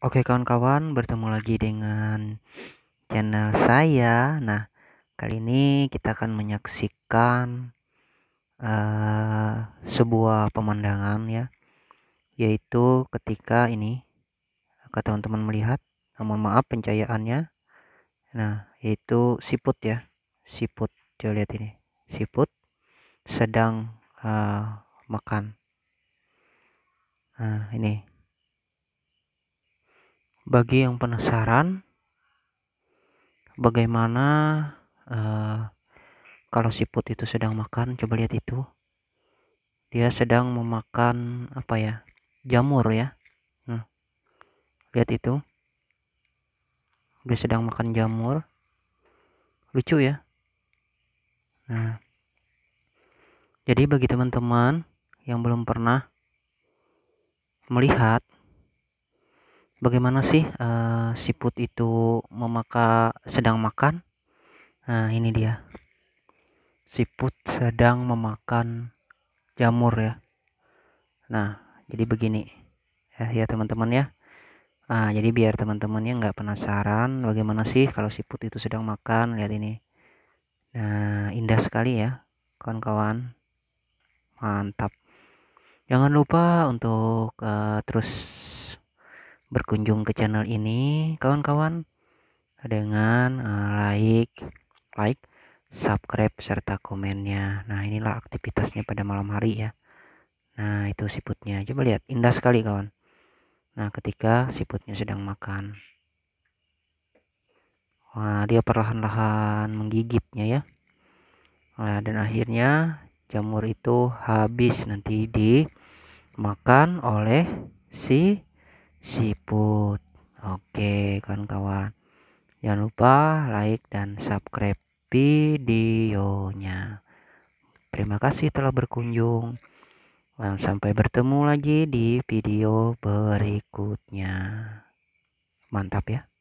Oke kawan-kawan, bertemu lagi dengan channel saya. Nah, kali ini kita akan menyaksikan uh, sebuah pemandangan ya, yaitu ketika ini, kata teman-teman melihat, eh, mohon maaf pencahayaannya. Nah, yaitu siput ya, siput. Coba lihat ini, siput sedang uh, makan. Nah, ini bagi yang penasaran bagaimana uh, kalau siput itu sedang makan coba lihat itu dia sedang memakan apa ya jamur ya nah, lihat itu dia sedang makan jamur lucu ya nah jadi bagi teman-teman yang belum pernah melihat bagaimana sih uh, eh, siput itu memaka sedang makan nah ini dia siput sedang memakan jamur ya nah jadi begini ya ya teman-teman ya nah, jadi biar teman teman yang nggak penasaran bagaimana sih kalau siput itu sedang makan lihat ini nah indah sekali ya kawan-kawan mantap jangan lupa untuk uh, terus berkunjung ke channel ini kawan-kawan dengan eh, like like subscribe serta komennya nah inilah aktivitasnya pada malam hari ya nah itu siputnya coba lihat indah sekali kawan nah ketika siputnya sedang makan wah dia perlahan-lahan menggigitnya ya nah, dan akhirnya jamur itu habis nanti dimakan oleh si siput oke kawan-kawan jangan lupa like dan subscribe videonya terima kasih telah berkunjung dan sampai bertemu lagi di video berikutnya mantap ya